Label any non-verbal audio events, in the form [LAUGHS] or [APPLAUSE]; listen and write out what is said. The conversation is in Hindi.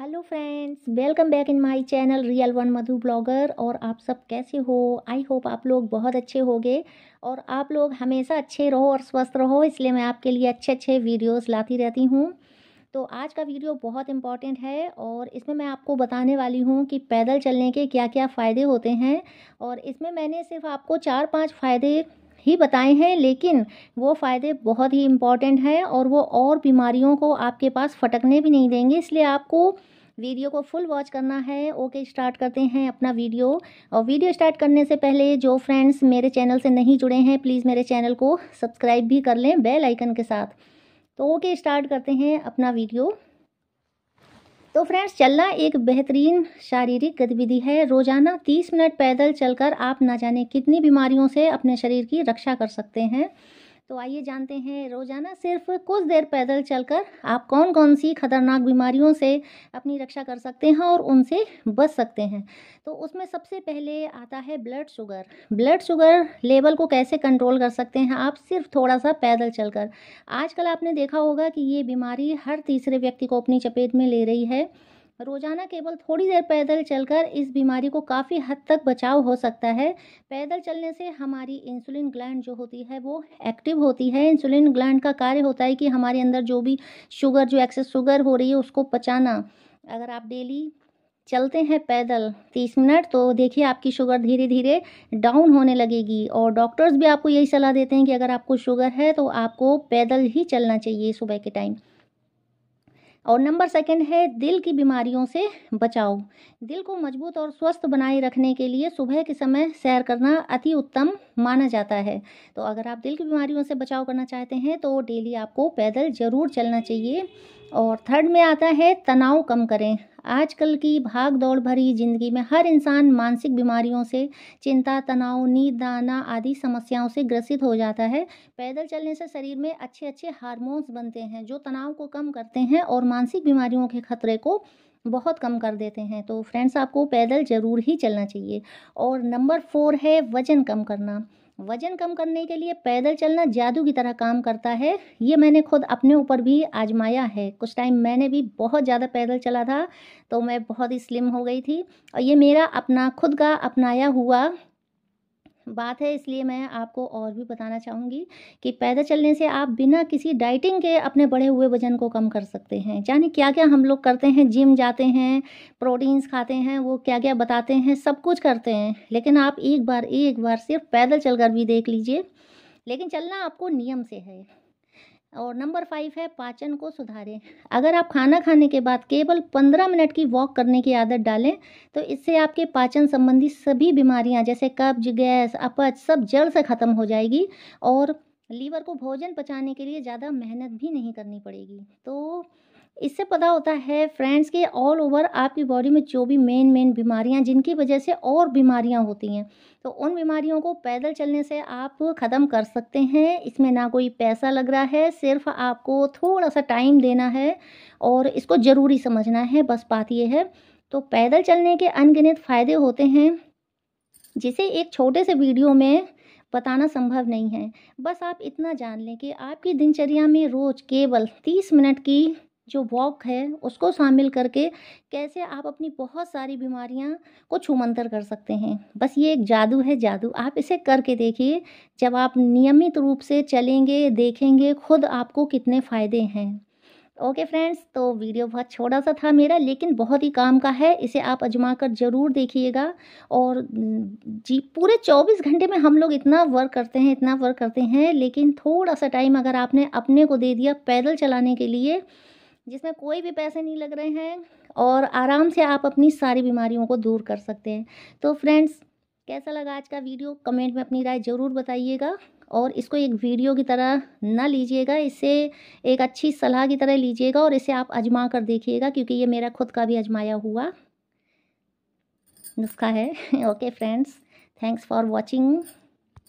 hello friends welcome back in my channel real one Madhu blogger और आप सब कैसे हो आई होप आप लोग बहुत अच्छे होगे और आप लोग हमेशा अच्छे रहो और स्वस्थ रहो इसलिए मैं आपके लिए अच्छे अच्छे वीडियोस लाती रहती हूँ तो आज का वीडियो बहुत इम्पॉर्टेंट है और इसमें मैं आपको बताने वाली हूँ कि पैदल चलने के क्या क्या फ़ायदे होते हैं और इसमें मैंने सिर्फ आपको चार पाँच फ़ायदे ही बताए हैं लेकिन वो फ़ायदे बहुत ही इम्पॉर्टेंट हैं और वो और बीमारियों को आपके पास फटकने भी नहीं देंगे इसलिए आपको वीडियो को फुल वॉच करना है ओके स्टार्ट करते हैं अपना वीडियो और वीडियो स्टार्ट करने से पहले जो फ्रेंड्स मेरे चैनल से नहीं जुड़े हैं प्लीज़ मेरे चैनल को सब्सक्राइब भी कर लें बेल आइकन के साथ तो ओके स्टार्ट करते हैं अपना वीडियो तो फ्रेंड्स चलना एक बेहतरीन शारीरिक गतिविधि है रोज़ाना तीस मिनट पैदल चलकर आप ना जाने कितनी बीमारियों से अपने शरीर की रक्षा कर सकते हैं तो आइए जानते हैं रोज़ाना सिर्फ कुछ देर पैदल चलकर आप कौन कौन सी खतरनाक बीमारियों से अपनी रक्षा कर सकते हैं और उनसे बच सकते हैं तो उसमें सबसे पहले आता है blood sugar blood sugar level को कैसे कंट्रोल कर सकते हैं आप सिर्फ थोड़ा सा पैदल चलकर आजकल आपने देखा होगा कि ये बीमारी हर तीसरे व्यक्ति को अपनी चपेट में ले रही है रोजाना केवल थोड़ी देर पैदल चलकर इस बीमारी को काफ़ी हद तक बचाव हो सकता है पैदल चलने से हमारी इंसुलिन ग्लैंड जो होती है वो एक्टिव होती है इंसुलिन ग्लैंड का कार्य होता है कि हमारे अंदर जो भी शुगर जो एक्सेस शुगर हो रही है उसको पचाना अगर आप डेली चलते हैं पैदल तीस मिनट तो देखिए आपकी शुगर धीरे धीरे डाउन होने लगेगी और डॉक्टर्स भी आपको यही सलाह देते हैं कि अगर आपको शुगर है तो आपको पैदल ही चलना चाहिए सुबह के टाइम और नंबर सेकंड है दिल की बीमारियों से बचाओ दिल को मजबूत और स्वस्थ बनाए रखने के लिए सुबह के समय सैर करना अति उत्तम माना जाता है तो अगर आप दिल की बीमारियों से बचाव करना चाहते हैं तो डेली आपको पैदल ज़रूर चलना चाहिए और थर्ड में आता है तनाव कम करें आजकल की भाग दौड़ भरी जिंदगी में हर इंसान मानसिक बीमारियों से चिंता तनाव नींद दाना आदि समस्याओं से ग्रसित हो जाता है पैदल चलने से शरीर में अच्छे अच्छे हार्मोन्स बनते हैं जो तनाव को कम करते हैं और मानसिक बीमारियों के खतरे को बहुत कम कर देते हैं तो फ्रेंड्स आपको पैदल ज़रूर ही चलना चाहिए और नंबर फोर है वज़न कम करना वजन कम करने के लिए पैदल चलना जादू की तरह काम करता है ये मैंने खुद अपने ऊपर भी आजमाया है कुछ टाइम मैंने भी बहुत ज़्यादा पैदल चला था तो मैं बहुत ही स्लिम हो गई थी और ये मेरा अपना खुद का अपनाया हुआ बात है इसलिए मैं आपको और भी बताना चाहूँगी कि पैदल चलने से आप बिना किसी डाइटिंग के अपने बढ़े हुए वजन को कम कर सकते हैं यानी क्या क्या हम लोग करते हैं जिम जाते हैं प्रोटीन्स खाते हैं वो क्या क्या बताते हैं सब कुछ करते हैं लेकिन आप एक बार एक बार सिर्फ पैदल चल कर भी देख लीजिए लेकिन चलना आपको नियम से है और नंबर फाइव है पाचन को सुधारें अगर आप खाना खाने के बाद केवल पंद्रह मिनट की वॉक करने की आदत डालें तो इससे आपके पाचन संबंधी सभी बीमारियां जैसे कब्ज गैस अपच सब जड़ से ख़त्म हो जाएगी और लीवर को भोजन पचाने के लिए ज़्यादा मेहनत भी नहीं करनी पड़ेगी तो इससे पता होता है फ्रेंड्स के ऑल ओवर आपकी बॉडी में जो भी मेन मेन बीमारियां जिनकी वजह से और बीमारियां होती हैं तो उन बीमारियों को पैदल चलने से आप ख़त्म कर सकते हैं इसमें ना कोई पैसा लग रहा है सिर्फ आपको थोड़ा सा टाइम देना है और इसको ज़रूरी समझना है बस बात यह है तो पैदल चलने के अनगिनत फ़ायदे होते हैं जिसे एक छोटे से वीडियो में बताना संभव नहीं है बस आप इतना जान लें कि आपकी दिनचर्या में रोज़ केवल तीस मिनट की जो वॉक है उसको शामिल करके कैसे आप अपनी बहुत सारी बीमारियां को छुमंतर कर सकते हैं बस ये एक जादू है जादू आप इसे करके देखिए जब आप नियमित रूप से चलेंगे देखेंगे खुद आपको कितने फ़ायदे हैं ओके फ्रेंड्स तो वीडियो बहुत छोटा सा था मेरा लेकिन बहुत ही काम का है इसे आप अजमा कर ज़रूर देखिएगा और जी पूरे 24 घंटे में हम लोग इतना वर्क करते हैं इतना वर्क करते हैं लेकिन थोड़ा सा टाइम अगर आपने अपने को दे दिया पैदल चलाने के लिए जिसमें कोई भी पैसे नहीं लग रहे हैं और आराम से आप अपनी सारी बीमारियों को दूर कर सकते हैं तो फ्रेंड्स कैसा लगा आज का वीडियो कमेंट में अपनी राय ज़रूर बताइएगा और इसको एक वीडियो की तरह ना लीजिएगा इसे एक अच्छी सलाह की तरह लीजिएगा और इसे आप आजमा कर देखिएगा क्योंकि ये मेरा खुद का भी आजमाया हुआ नुस्खा है [LAUGHS] okay friends thanks for watching